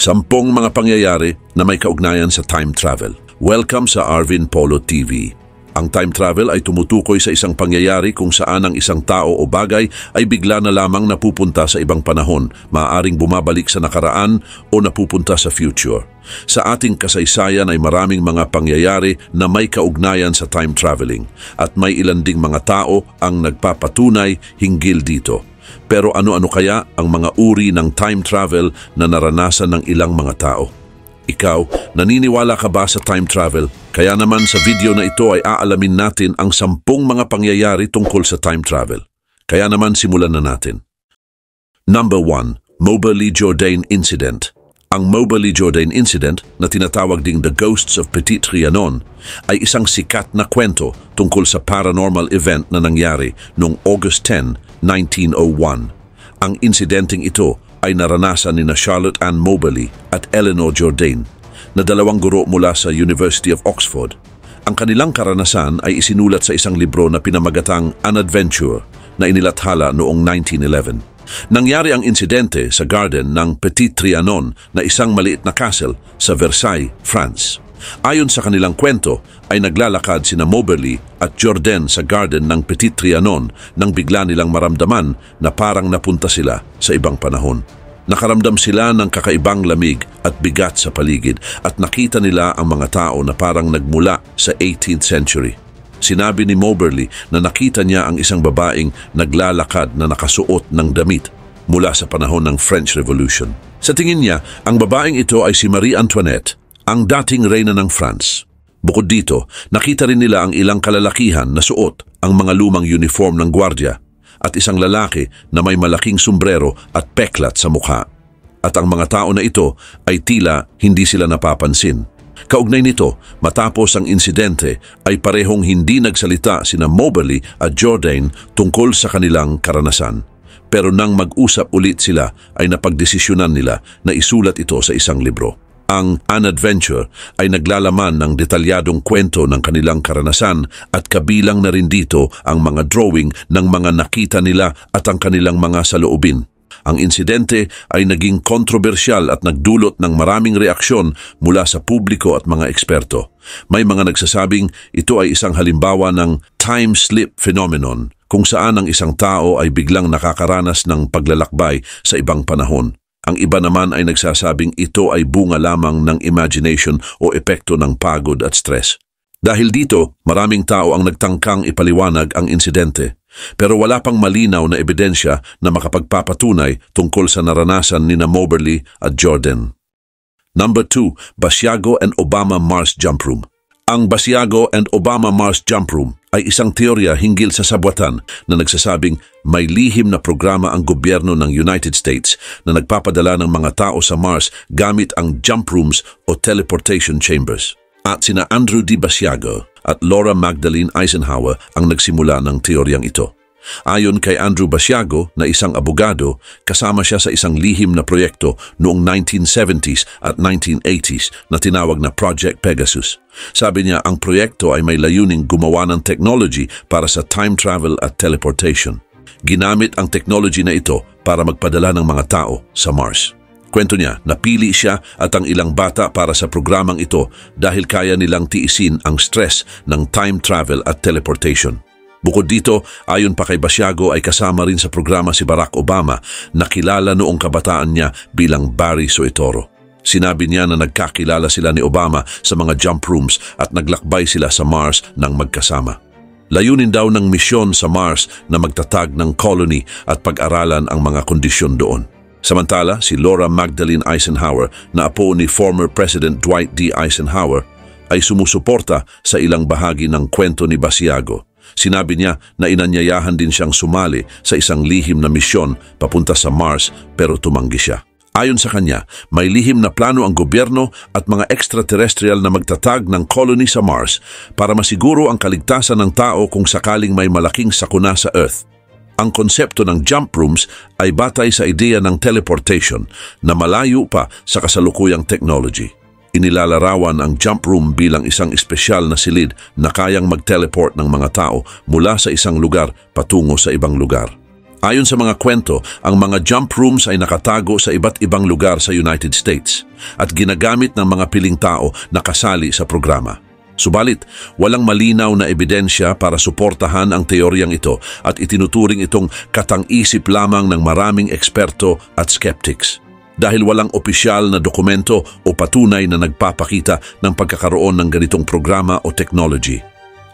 Sampung mga pangyayari na may kaugnayan sa time travel. Welcome sa Arvin Polo TV. Ang time travel ay tumutukoy sa isang pangyayari kung saan ang isang tao o bagay ay bigla na lamang napupunta sa ibang panahon, maaaring bumabalik sa nakaraan o napupunta sa future. Sa ating kasaysayan ay maraming mga pangyayari na may kaugnayan sa time traveling at may ilan ding mga tao ang nagpapatunay hinggil dito. Pero ano-ano kaya ang mga uri ng time travel na naranasan ng ilang mga tao? Ikaw, naniniwala ka ba sa time travel? Kaya naman sa video na ito ay aalamin natin ang sampung mga pangyayari tungkol sa time travel. Kaya naman simulan na natin. Number 1. Moberly jordan Incident ang Moberly Jordan incident na tinatawag ding The Ghosts of Petit Trianon ay isang sikat na kwento tungkol sa paranormal event na nangyari noong August 10, 1901. Ang insidenteng ito ay naranasan ni na Charlotte Ann Moberly at Eleanor Jordan na dalawang guro mula sa University of Oxford. Ang kanilang karanasan ay isinulat sa isang libro na pinamagatang An Adventure na inilathala noong 1911. Nangyari ang insidente sa garden ng Petit Trianon na isang maliit na castle sa Versailles, France. Ayon sa kanilang kwento, ay naglalakad sina Moberly at Jordan sa garden ng Petit Trianon nang bigla nilang maramdaman na parang napunta sila sa ibang panahon. Nakaramdam sila ng kakaibang lamig at bigat sa paligid at nakita nila ang mga tao na parang nagmula sa 18th century. Sinabi ni Moberly na nakita niya ang isang babaeng naglalakad na nakasuot ng damit mula sa panahon ng French Revolution. Sa tingin niya, ang babaeng ito ay si Marie Antoinette, ang dating reyna ng France. Bukod dito, nakita rin nila ang ilang kalalakihan na suot ang mga lumang uniform ng gwardya at isang lalaki na may malaking sombrero at peklat sa mukha. At ang mga tao na ito ay tila hindi sila napapansin Kaugnay nito, matapos ang insidente ay parehong hindi nagsalita sina Moberly at Jordan tungkol sa kanilang karanasan. Pero nang mag-usap ulit sila ay napagdesisyonan nila na isulat ito sa isang libro. Ang An Adventure ay naglalaman ng detalyadong kwento ng kanilang karanasan at kabilang na rin dito ang mga drawing ng mga nakita nila at ang kanilang mga saloobin. Ang insidente ay naging kontrobersyal at nagdulot ng maraming reaksyon mula sa publiko at mga eksperto. May mga nagsasabing ito ay isang halimbawa ng time slip phenomenon kung saan ang isang tao ay biglang nakakaranas ng paglalakbay sa ibang panahon. Ang iba naman ay nagsasabing ito ay bunga lamang ng imagination o epekto ng pagod at stress. Dahil dito, maraming tao ang nagtangkang ipaliwanag ang insidente. Pero wala pang malinaw na ebidensya na makapagpapatunay tungkol sa naranasan ni na Moberly at Jordan. Number 2, Basiago and Obama Mars Jump Room. Ang Basiago and Obama Mars Jump Room ay isang teorya hinggil sa sabwatan na nagsasabing may lihim na programa ang gobyerno ng United States na nagpapadala ng mga tao sa Mars gamit ang jump rooms o teleportation chambers. At sina Andrew D. Basiago at Laura Magdalene Eisenhower ang nagsimula ng teoryang ito. Ayon kay Andrew Basiago na isang abogado, kasama siya sa isang lihim na proyekto noong 1970s at 1980s na tinawag na Project Pegasus. Sabi niya ang proyekto ay may layuning gumawa ng technology para sa time travel at teleportation. Ginamit ang technology na ito para magpadala ng mga tao sa Mars. Kwento niya, napili siya at ang ilang bata para sa programang ito dahil kaya nilang tiisin ang stress ng time travel at teleportation. Bukod dito, ayon pa kay Basiago ay kasama rin sa programa si Barack Obama na kilala noong kabataan niya bilang Barry Soitoro. Sinabi niya na nagkakilala sila ni Obama sa mga jump rooms at naglakbay sila sa Mars nang magkasama. Layunin daw ng misyon sa Mars na magtatag ng colony at pag-aralan ang mga kondisyon doon. Samantala, si Laura Magdalene Eisenhower na apo ni former President Dwight D. Eisenhower ay sumusuporta sa ilang bahagi ng kwento ni Basiago. Sinabi niya na inanyayahan din siyang sumali sa isang lihim na misyon papunta sa Mars pero tumanggi siya. Ayon sa kanya, may lihim na plano ang gobyerno at mga extraterrestrial na magtatag ng colony sa Mars para masiguro ang kaligtasan ng tao kung sakaling may malaking sakuna sa Earth. Ang konsepto ng jump rooms ay batay sa ideya ng teleportation na malayo pa sa kasalukuyang technology. Inilalarawan ang jump room bilang isang espesyal na silid na kayang mag-teleport ng mga tao mula sa isang lugar patungo sa ibang lugar. Ayon sa mga kwento, ang mga jump rooms ay nakatago sa iba't ibang lugar sa United States at ginagamit ng mga piling tao na kasali sa programa. Subalit, walang malinaw na ebidensya para suportahan ang teoryang ito at itinuturing itong katang-isip lamang ng maraming eksperto at skeptics dahil walang opisyal na dokumento o patunay na nagpapakita ng pagkakaroon ng ganitong programa o technology.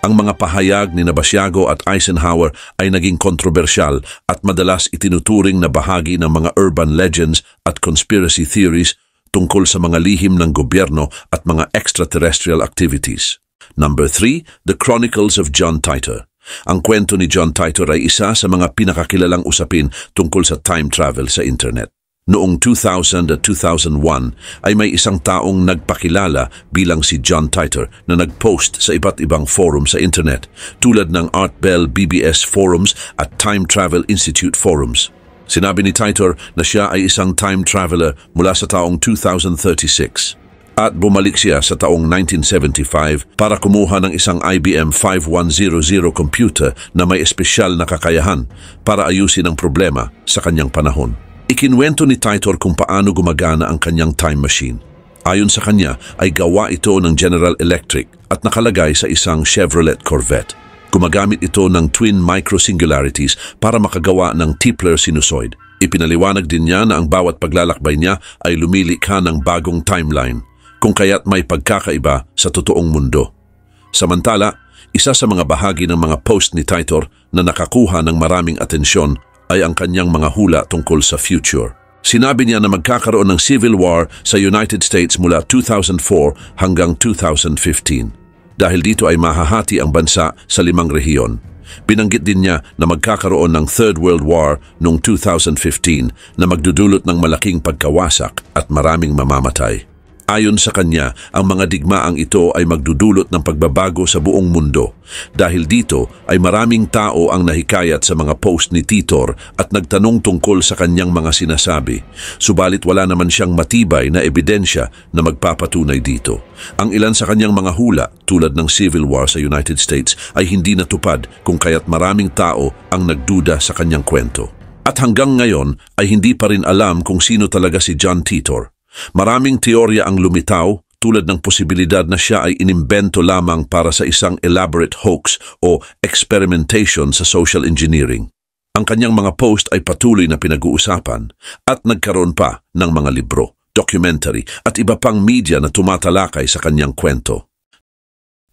Ang mga pahayag ni Nabasyago at Eisenhower ay naging kontrobersyal at madalas itinuturing na bahagi ng mga urban legends at conspiracy theories tungkol sa mga lihim ng gobyerno at mga extraterrestrial activities. Number 3, The Chronicles of John Titor. Ang kwento ni John Titor ay isa sa mga pinakakilalang usapin tungkol sa time travel sa internet. Noong 2000 at 2001 ay may isang taong nagpakilala bilang si John Titor na nagpost sa iba't ibang forum sa internet tulad ng Art Bell BBS forums at Time Travel Institute forums. Sinabi ni Titor na siya ay isang time traveler mula sa taong 2036 at bumalik siya sa taong 1975 para kumuha ng isang IBM 5100 computer na may espesyal na kakayahan para ayusin ang problema sa kanyang panahon. Ikinwento ni Titor kung paano gumagana ang kanyang time machine. Ayon sa kanya ay gawa ito ng General Electric at nakalagay sa isang Chevrolet Corvette. Gumagamit ito ng twin microsingularities para makagawa ng Tipler sinusoid. Ipinaliwanag din niya na ang bawat paglalakbay niya ay lumilikha ng bagong timeline, kung kaya't may pagkakaiba sa totoong mundo. Samantala, isa sa mga bahagi ng mga post ni Titor na nakakuha ng maraming atensyon ay ang kanyang mga hula tungkol sa future. Sinabi niya na magkakaroon ng civil war sa United States mula 2004 hanggang 2015 dahil dito ay mahahati ang bansa sa limang rehiyon. Binanggit din niya na magkakaroon ng Third World War noong 2015 na magdudulot ng malaking pagkawasak at maraming mamamatay. Ayon sa kanya, ang mga digmaang ito ay magdudulot ng pagbabago sa buong mundo. Dahil dito ay maraming tao ang nahikayat sa mga post ni Titor at nagtanong tungkol sa kanyang mga sinasabi. Subalit wala naman siyang matibay na ebidensya na magpapatunay dito. Ang ilan sa kanyang mga hula, tulad ng civil war sa United States, ay hindi natupad kung kaya't maraming tao ang nagduda sa kanyang kwento. At hanggang ngayon ay hindi pa rin alam kung sino talaga si John Titor. Maraming teorya ang lumitaw tulad ng posibilidad na siya ay inimbento lamang para sa isang elaborate hoax o experimentation sa social engineering. Ang kanyang mga post ay patuloy na pinag-uusapan at nagkaroon pa ng mga libro, documentary at iba pang media na tumatalakay sa kanyang kwento.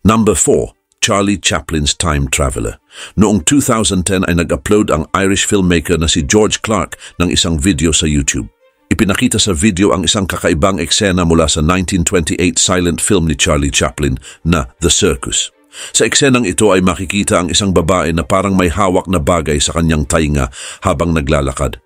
Number 4. Charlie Chaplin's Time Traveler. Noong 2010 ay nag-upload ang Irish filmmaker na si George Clark ng isang video sa YouTube. Ipinakita sa video ang isang kakaibang eksena mula sa 1928 silent film ni Charlie Chaplin na The Circus. Sa eksenang ito ay makikita ang isang babae na parang may hawak na bagay sa kanyang tainga habang naglalakad.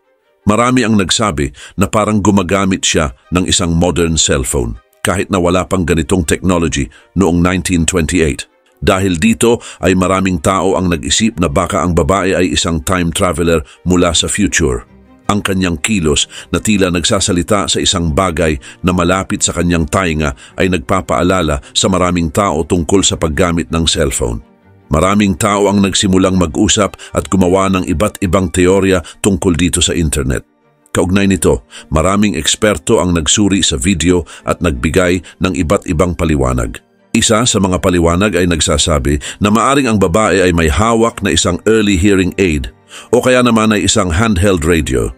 Marami ang nagsabi na parang gumagamit siya ng isang modern cellphone kahit na wala pang ganitong technology noong 1928. Dahil dito ay maraming tao ang nag-isip na baka ang babae ay isang time traveler mula sa future ang kanyang kilos na tila nagsasalita sa isang bagay na malapit sa kanyang tainga ay nagpapaalala sa maraming tao tungkol sa paggamit ng cellphone. Maraming tao ang nagsimulang mag-usap at gumawa ng iba't ibang teorya tungkol dito sa internet. Kaugnay nito, maraming eksperto ang nagsuri sa video at nagbigay ng iba't ibang paliwanag. Isa sa mga paliwanag ay nagsasabi na maaring ang babae ay may hawak na isang early hearing aid o kaya naman ay isang handheld radio.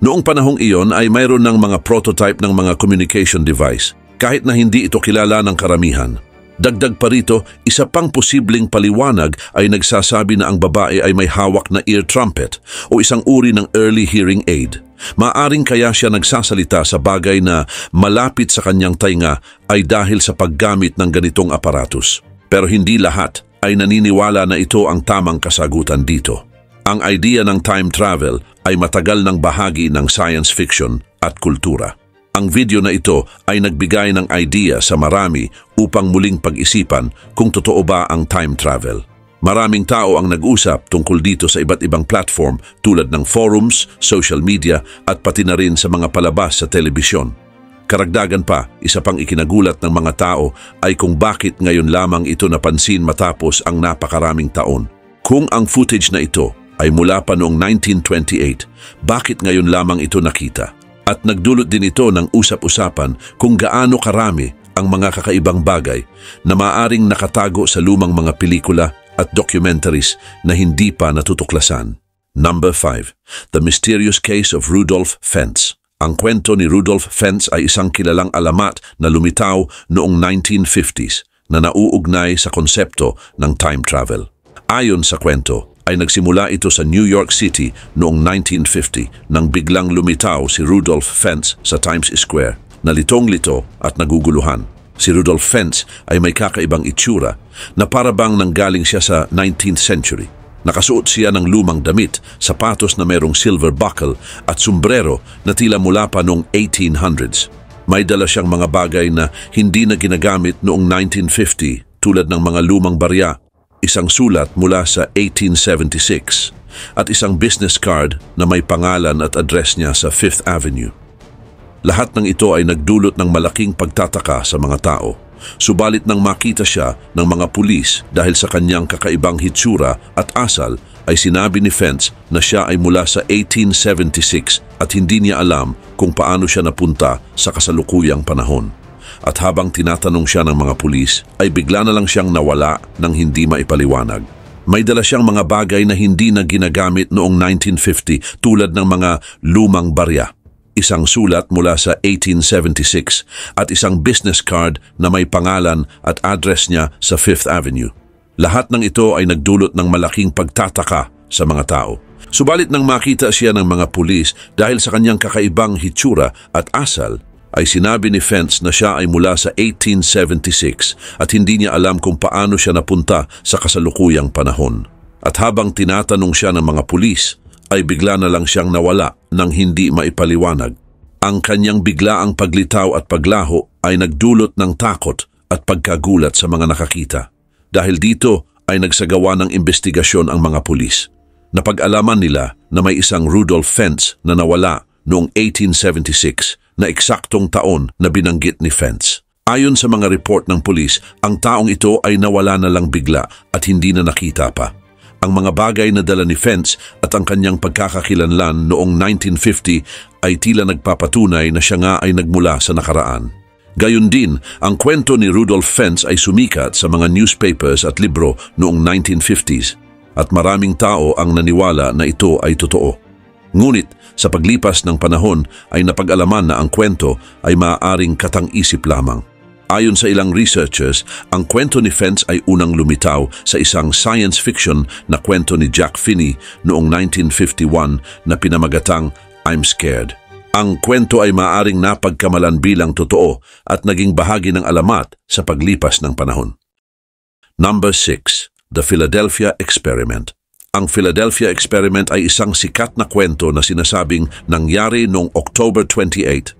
Noong panahong iyon ay mayroon ng mga prototype ng mga communication device kahit na hindi ito kilala ng karamihan. Dagdag pa rito, isa pang posibleng paliwanag ay nagsasabi na ang babae ay may hawak na ear trumpet o isang uri ng early hearing aid. Maaring kaya siya nagsasalita sa bagay na malapit sa kanyang tainga ay dahil sa paggamit ng ganitong aparatus. Pero hindi lahat ay naniniwala na ito ang tamang kasagutan dito. Ang idea ng time travel ay matagal ng bahagi ng science fiction at kultura. Ang video na ito ay nagbigay ng idea sa marami upang muling pag-isipan kung totoo ba ang time travel. Maraming tao ang nag-usap tungkol dito sa iba't ibang platform tulad ng forums, social media at pati na rin sa mga palabas sa telebisyon. Karagdagan pa, isa pang ikinagulat ng mga tao ay kung bakit ngayon lamang ito napansin matapos ang napakaraming taon. Kung ang footage na ito ay mula pa noong 1928, bakit ngayon lamang ito nakita? At nagdulot din ito ng usap-usapan kung gaano karami ang mga kakaibang bagay na maaring nakatago sa lumang mga pelikula at documentaries na hindi pa natutuklasan. Number 5. The Mysterious Case of Rudolf Fentz ang kwento ni Rudolf Fentz ay isang kilalang alamat na lumitaw noong 1950s na nauugnay sa konsepto ng time travel. Ayon sa kwento, ay nagsimula ito sa New York City noong 1950 nang biglang lumitaw si Rudolph Fence sa Times Square. Nalitong-lito at naguguluhan. Si Rudolph Fence ay may kakaibang itsura na parabang nanggaling siya sa 19th century. Nakasuot siya ng lumang damit, sapatos na mayroong silver buckle at sombrero na tila mula pa noong 1800s. May dala siyang mga bagay na hindi na ginagamit noong 1950 tulad ng mga lumang barya isang sulat mula sa 1876 at isang business card na may pangalan at address niya sa Fifth Avenue. Lahat ng ito ay nagdulot ng malaking pagtataka sa mga tao. Subalit nang makita siya ng mga pulis dahil sa kanyang kakaibang hitsura at asal, ay sinabi ni Fence na siya ay mula sa 1876 at hindi niya alam kung paano siya napunta sa kasalukuyang panahon at habang tinatanong siya ng mga pulis ay bigla na lang siyang nawala nang hindi maipaliwanag. May dala siyang mga bagay na hindi na ginagamit noong 1950 tulad ng mga lumang barya, isang sulat mula sa 1876 at isang business card na may pangalan at address niya sa Fifth Avenue. Lahat ng ito ay nagdulot ng malaking pagtataka sa mga tao. Subalit nang makita siya ng mga pulis dahil sa kanyang kakaibang hitsura at asal, ay sinabi ni Fence na siya ay mula sa 1876 at hindi niya alam kung paano siya napunta sa kasalukuyang panahon. At habang tinatanong siya ng mga pulis, ay bigla na lang siyang nawala nang hindi maipaliwanag. Ang kanyang biglaang paglitaw at paglaho ay nagdulot ng takot at pagkagulat sa mga nakakita. Dahil dito ay nagsagawa ng investigasyon ang mga pulis. Napag-alaman nila na may isang Rudolph Fence na nawala noong 1876 na eksaktong taon na binanggit ni Fence. Ayon sa mga report ng pulis, ang taong ito ay nawala na lang bigla at hindi na nakita pa. Ang mga bagay na dala ni Fence at ang kanyang pagkakakilanlan noong 1950 ay tila nagpapatunay na siya nga ay nagmula sa nakaraan. Gayun din, ang kwento ni Rudolf Fence ay sumikat sa mga newspapers at libro noong 1950s at maraming tao ang naniwala na ito ay totoo. Ngunit sa paglipas ng panahon ay napag-alaman na ang kwento ay maaaring katang-isip lamang. Ayon sa ilang researchers, ang kwento ni Fence ay unang lumitaw sa isang science fiction na kwento ni Jack Finney noong 1951 na pinamagatang I'm Scared. Ang kwento ay maaaring napagkamalan bilang totoo at naging bahagi ng alamat sa paglipas ng panahon. Number 6. The Philadelphia Experiment ang Philadelphia Experiment ay isang sikat na kwento na sinasabing nangyari noong October 28,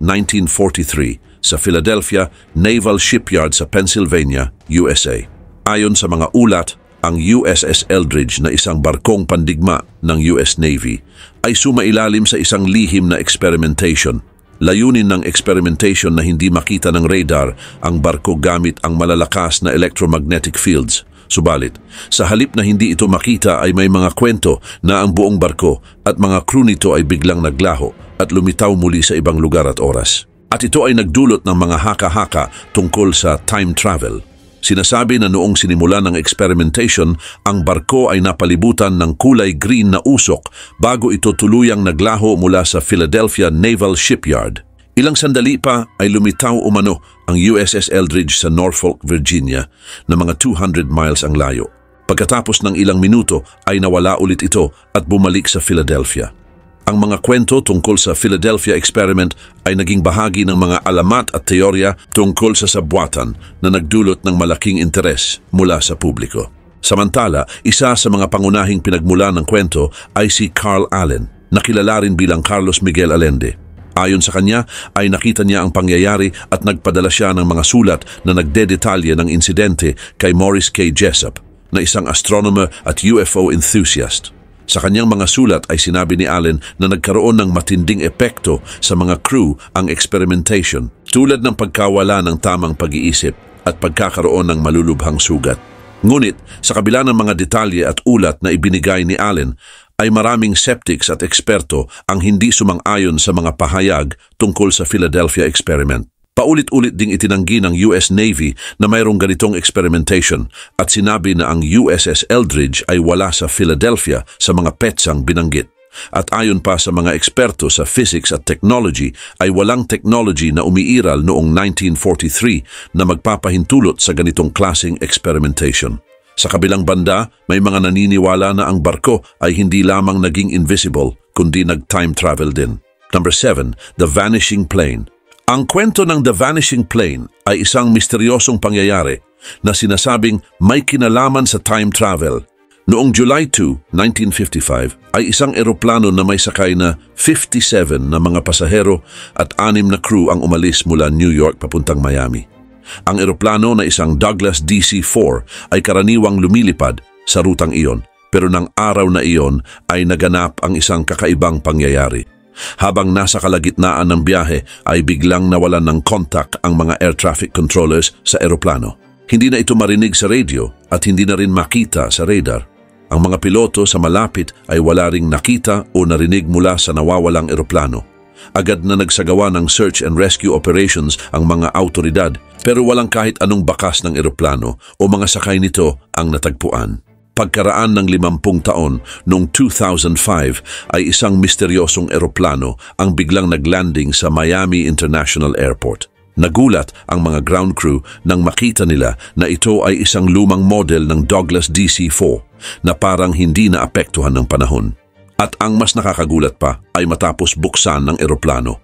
1943 sa Philadelphia Naval Shipyard sa Pennsylvania, USA. Ayon sa mga ulat, ang USS Eldridge na isang barkong pandigma ng US Navy ay sumailalim sa isang lihim na experimentation. Layunin ng experimentation na hindi makita ng radar ang barko gamit ang malalakas na electromagnetic fields – Subalit, sa halip na hindi ito makita ay may mga kwento na ang buong barko at mga crew nito ay biglang naglaho at lumitaw muli sa ibang lugar at oras. At ito ay nagdulot ng mga haka-haka tungkol sa time travel. Sinasabi na noong sinimula ng experimentation, ang barko ay napalibutan ng kulay green na usok bago ito tuluyang naglaho mula sa Philadelphia Naval Shipyard. Ilang sandali pa ay lumitaw umano ang USS Eldridge sa Norfolk, Virginia na mga 200 miles ang layo. Pagkatapos ng ilang minuto ay nawala ulit ito at bumalik sa Philadelphia. Ang mga kwento tungkol sa Philadelphia experiment ay naging bahagi ng mga alamat at teorya tungkol sa sabuatan na nagdulot ng malaking interes mula sa publiko. Samantala, isa sa mga pangunahing pinagmula ng kwento ay si Carl Allen, nakilala rin bilang Carlos Miguel Allende. Ayon sa kanya ay nakita niya ang pangyayari at nagpadala siya ng mga sulat na nagdedetalye ng insidente kay Morris K. Jessup na isang astronomer at UFO enthusiast. Sa kanyang mga sulat ay sinabi ni Allen na nagkaroon ng matinding epekto sa mga crew ang experimentation tulad ng pagkawala ng tamang pag-iisip at pagkakaroon ng malulubhang sugat. Ngunit sa kabila ng mga detalye at ulat na ibinigay ni Allen ay maraming septics at eksperto ang hindi sumang-ayon sa mga pahayag tungkol sa Philadelphia experiment. Paulit-ulit ding itinanggi ng US Navy na mayroong ganitong experimentation at sinabi na ang USS Eldridge ay wala sa Philadelphia sa mga petsang binanggit. At ayon pa sa mga eksperto sa physics at technology ay walang technology na umiiral noong 1943 na magpapahintulot sa ganitong klasing experimentation. Sa kabilang banda, may mga naniniwala na ang barko ay hindi lamang naging invisible, kundi nag-time travel din. Number 7, The Vanishing Plane. Ang kwento ng The Vanishing Plane ay isang misteryosong pangyayari na sinasabing may kinalaman sa time travel. Noong July 2, 1955, ay isang eroplano na may sakay na 57 na mga pasahero at anim na crew ang umalis mula New York papuntang Miami. Ang eroplano na isang Douglas DC-4 ay karaniwang lumilipad sa rutang iyon pero ng araw na iyon ay naganap ang isang kakaibang pangyayari. Habang nasa kalagitnaan ng biyahe ay biglang nawalan ng kontak ang mga air traffic controllers sa eroplano. Hindi na ito marinig sa radio at hindi na rin makita sa radar. Ang mga piloto sa malapit ay wala ring nakita o narinig mula sa nawawalang eroplano. Agad na nagsagawa ng search and rescue operations ang mga autoridad pero walang kahit anong bakas ng eroplano o mga sakay nito ang natagpuan. Pagkaraan ng limampung taon noong 2005 ay isang misteryosong eroplano ang biglang naglanding sa Miami International Airport. Nagulat ang mga ground crew nang makita nila na ito ay isang lumang model ng Douglas DC-4 na parang hindi naapektuhan ng panahon. At ang mas nakakagulat pa ay matapos buksan ng eroplano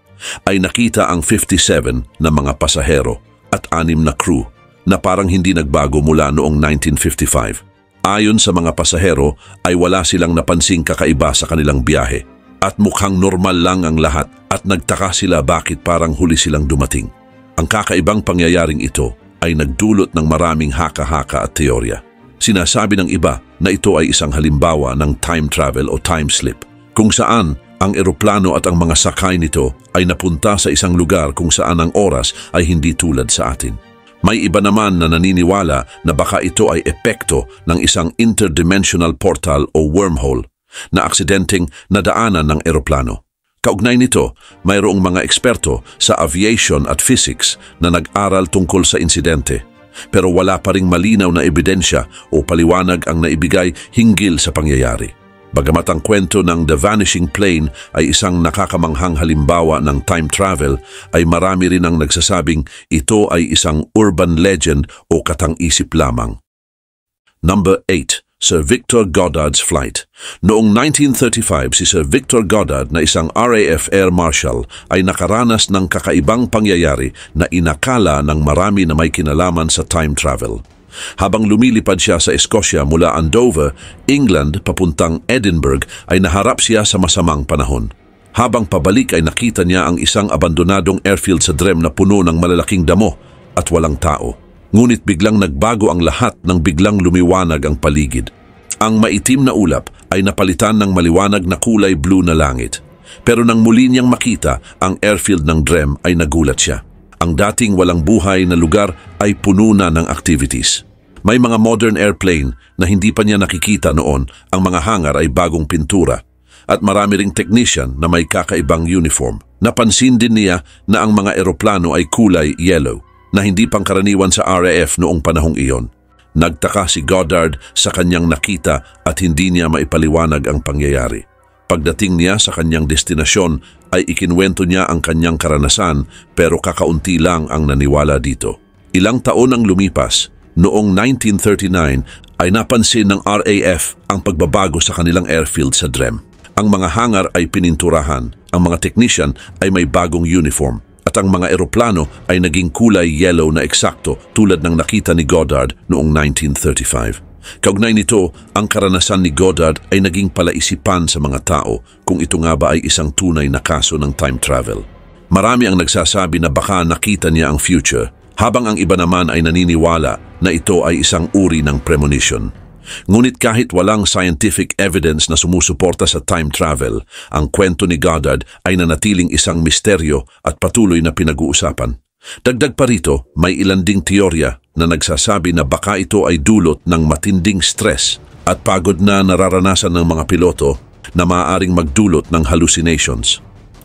ay nakita ang 57 na mga pasahero at anim na crew na parang hindi nagbago mula noong 1955. Ayon sa mga pasahero ay wala silang napansing kakaiba sa kanilang biyahe at mukhang normal lang ang lahat at nagtaka sila bakit parang huli silang dumating. Ang kakaibang pangyayaring ito ay nagdulot ng maraming haka-haka at teorya. Sinasabi ng iba na ito ay isang halimbawa ng time travel o time slip, kung saan ang eroplano at ang mga sakay nito ay napunta sa isang lugar kung saan ang oras ay hindi tulad sa atin. May iba naman na naniniwala na baka ito ay epekto ng isang interdimensional portal o wormhole na aksidenteng nadaanan ng eroplano. Kaugnay nito, mayroong mga eksperto sa aviation at physics na nag-aral tungkol sa insidente pero wala pa ring malinaw na ebidensya o paliwanag ang naibigay hinggil sa pangyayari. Bagamat ang kwento ng The Vanishing Plane ay isang nakakamanghang halimbawa ng time travel, ay marami rin ang nagsasabing ito ay isang urban legend o katang-isip lamang. Number 8 Sir Victor Goddard's flight. Noong 1935, si Sir Victor Goddard na isang RAF Air Marshal ay nakaranas ng kakaibang pangyayari na inakala ng marami na may kinalaman sa time travel. Habang lumilipad siya sa Escosya mula Andover, England papuntang Edinburgh ay naharap siya sa masamang panahon. Habang pabalik ay nakita niya ang isang abandonadong airfield sa Drem na puno ng malalaking damo at walang tao. Ngunit biglang nagbago ang lahat nang biglang lumiwanag ang paligid. Ang maitim na ulap ay napalitan ng maliwanag na kulay blue na langit. Pero nang muli niyang makita ang airfield ng Drem ay nagulat siya. Ang dating walang buhay na lugar ay puno na ng activities. May mga modern airplane na hindi pa niya nakikita noon, ang mga hangar ay bagong pintura at marami ring technician na may kakaibang uniform. Napansin din niya na ang mga eroplano ay kulay yellow na hindi pangkaraniwan sa RAF noong panahong iyon. Nagtaka si Goddard sa kanyang nakita at hindi niya maipaliwanag ang pangyayari. Pagdating niya sa kanyang destinasyon ay ikinwento niya ang kanyang karanasan pero kakaunti lang ang naniwala dito. Ilang taon ang lumipas, noong 1939 ay napansin ng RAF ang pagbabago sa kanilang airfield sa Drem. Ang mga hangar ay pininturahan, ang mga technician ay may bagong uniform at ang mga eroplano ay naging kulay yellow na eksakto tulad ng nakita ni Goddard noong 1935. Kaugnay nito, ang karanasan ni Goddard ay naging palaisipan sa mga tao kung ito nga ba ay isang tunay na kaso ng time travel. Marami ang nagsasabi na baka nakita niya ang future, habang ang iba naman ay naniniwala na ito ay isang uri ng premonition. Ngunit kahit walang scientific evidence na sumusuporta sa time travel, ang kwento ni Goddard ay nanatiling isang misteryo at patuloy na pinag-uusapan. Dagdag pa rito, may ilan ding teorya na nagsasabi na baka ito ay dulot ng matinding stress at pagod na nararanasan ng mga piloto na maaaring magdulot ng hallucinations.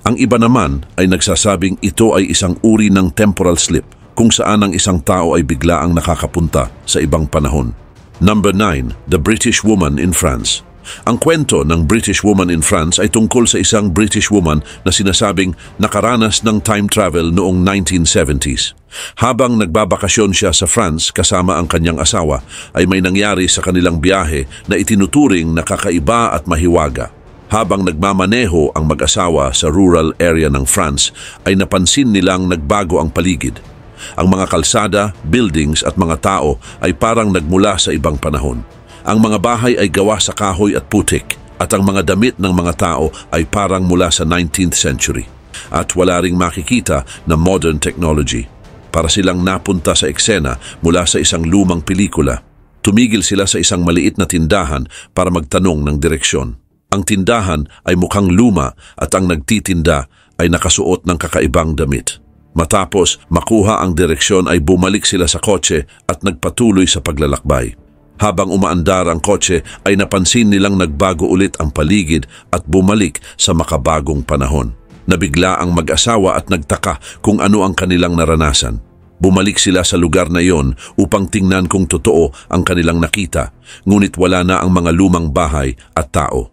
Ang iba naman ay nagsasabing ito ay isang uri ng temporal slip kung saan ang isang tao ay biglaang nakakapunta sa ibang panahon. Number 9. The British Woman in France Ang kwento ng British Woman in France ay tungkol sa isang British woman na sinasabing nakaranas ng time travel noong 1970s. Habang nagbabakasyon siya sa France kasama ang kanyang asawa, ay may nangyari sa kanilang biyahe na itinuturing na kakaiba at mahiwaga. Habang nagmamaneho ang mag-asawa sa rural area ng France, ay napansin nilang nagbago ang paligid – ang mga kalsada, buildings at mga tao ay parang nagmula sa ibang panahon. Ang mga bahay ay gawa sa kahoy at putik at ang mga damit ng mga tao ay parang mula sa 19th century. At wala ring makikita na modern technology. Para silang napunta sa eksena mula sa isang lumang pelikula. Tumigil sila sa isang maliit na tindahan para magtanong ng direksyon. Ang tindahan ay mukhang luma at ang nagtitinda ay nakasuot ng kakaibang damit. Matapos makuha ang direksyon ay bumalik sila sa kotse at nagpatuloy sa paglalakbay. Habang umaandar ang kotse ay napansin nilang nagbago ulit ang paligid at bumalik sa makabagong panahon. Nabigla ang mag-asawa at nagtaka kung ano ang kanilang naranasan. Bumalik sila sa lugar na iyon upang tingnan kung totoo ang kanilang nakita, ngunit wala na ang mga lumang bahay at tao.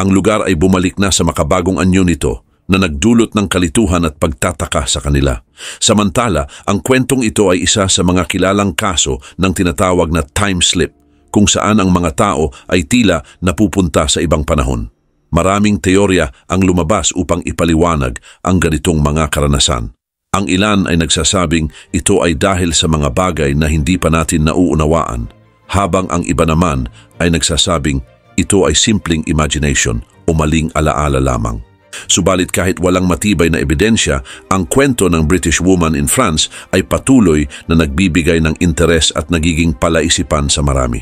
Ang lugar ay bumalik na sa makabagong anyo nito na nagdulot ng kalituhan at pagtataka sa kanila. Samantala, ang kwentong ito ay isa sa mga kilalang kaso ng tinatawag na time slip, kung saan ang mga tao ay tila napupunta sa ibang panahon. Maraming teorya ang lumabas upang ipaliwanag ang ganitong mga karanasan. Ang ilan ay nagsasabing ito ay dahil sa mga bagay na hindi pa natin nauunawaan, habang ang iba naman ay nagsasabing ito ay simpleng imagination o maling alaala lamang. Subalit kahit walang matibay na ebidensya, ang kwento ng British woman in France ay patuloy na nagbibigay ng interes at nagiging palaisipan sa marami.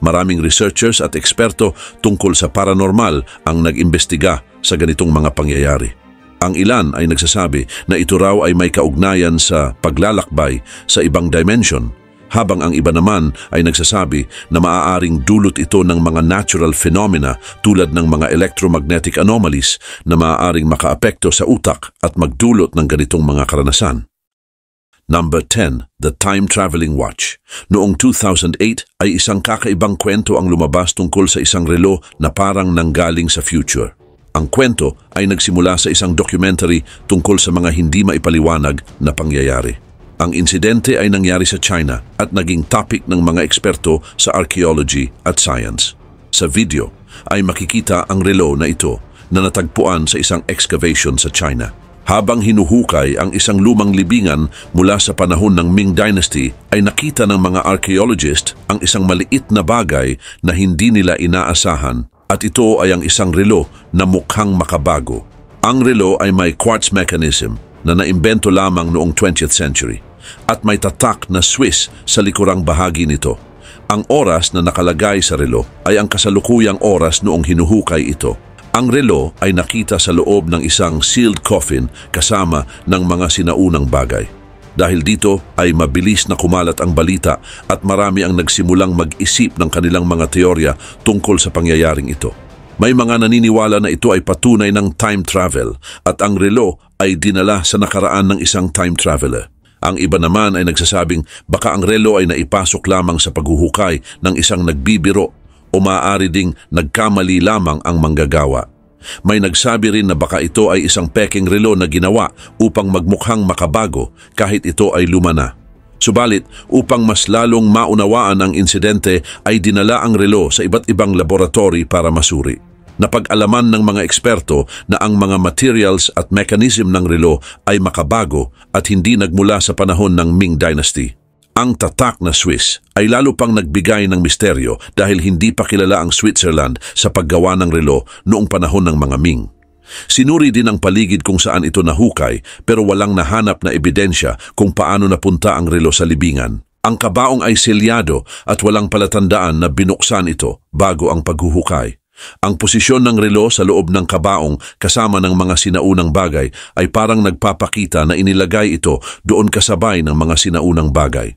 Maraming researchers at eksperto tungkol sa paranormal ang nag-imbestiga sa ganitong mga pangyayari. Ang ilan ay nagsasabi na ito raw ay may kaugnayan sa paglalakbay sa ibang dimension habang ang iba naman ay nagsasabi na maaaring dulot ito ng mga natural phenomena tulad ng mga electromagnetic anomalies na maaaring makaapekto sa utak at magdulot ng ganitong mga karanasan. Number 10, The Time Traveling Watch. Noong 2008 ay isang kakaibang kwento ang lumabas tungkol sa isang relo na parang nanggaling sa future. Ang kwento ay nagsimula sa isang documentary tungkol sa mga hindi maipaliwanag na pangyayari. Ang insidente ay nangyari sa China at naging topic ng mga eksperto sa archaeology at science. Sa video ay makikita ang relo na ito na natagpuan sa isang excavation sa China. Habang hinuhukay ang isang lumang libingan mula sa panahon ng Ming Dynasty ay nakita ng mga archaeologist ang isang maliit na bagay na hindi nila inaasahan at ito ay ang isang relo na mukhang makabago. Ang relo ay may quartz mechanism na naimbento lamang noong 20th century at may tatak na Swiss sa likurang bahagi nito. Ang oras na nakalagay sa relo ay ang kasalukuyang oras noong hinuhukay ito. Ang relo ay nakita sa loob ng isang sealed coffin kasama ng mga sinaunang bagay. Dahil dito ay mabilis na kumalat ang balita at marami ang nagsimulang mag-isip ng kanilang mga teorya tungkol sa pangyayaring ito. May mga naniniwala na ito ay patunay ng time travel at ang relo ay dinala sa nakaraan ng isang time traveler. Ang iba naman ay nagsasabing baka ang relo ay naipasok lamang sa paghuhukay ng isang nagbibiro o maaari ding nagkamali lamang ang manggagawa. May nagsabi rin na baka ito ay isang peking relo na ginawa upang magmukhang makabago kahit ito ay luma na. Subalit, upang mas lalong maunawaan ang insidente ay dinala ang relo sa iba't ibang laboratory para masuri. Napag-alaman ng mga eksperto na ang mga materials at mechanism ng relo ay makabago at hindi nagmula sa panahon ng Ming Dynasty. Ang tatak na Swiss ay lalo pang nagbigay ng misteryo dahil hindi pa kilala ang Switzerland sa paggawa ng relo noong panahon ng mga Ming. Sinuri din ang paligid kung saan ito nahukay pero walang nahanap na ebidensya kung paano napunta ang relo sa libingan. Ang kabaong ay selyado at walang palatandaan na binuksan ito bago ang paghuhukay. Ang posisyon ng relo sa loob ng kabaong kasama ng mga sinaunang bagay ay parang nagpapakita na inilagay ito doon kasabay ng mga sinaunang bagay.